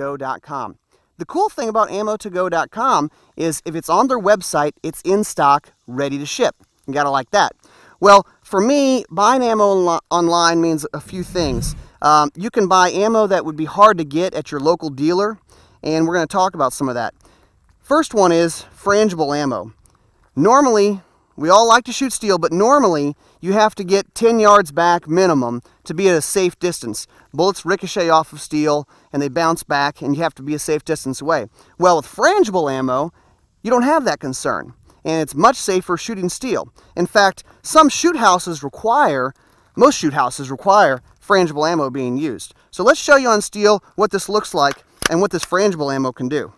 AmmoToGo.com. The cool thing about ammo2go.com is if it's on their website, it's in stock, ready to ship. You gotta like that. Well, for me, buying ammo online means a few things. Um, you can buy ammo that would be hard to get at your local dealer, and we're going to talk about some of that. First one is frangible ammo. Normally, we all like to shoot steel, but normally you have to get 10 yards back minimum to be at a safe distance. Bullets ricochet off of steel and they bounce back and you have to be a safe distance away. Well, with frangible ammo, you don't have that concern and it's much safer shooting steel. In fact, some shoot houses require, most shoot houses require frangible ammo being used. So let's show you on steel what this looks like and what this frangible ammo can do.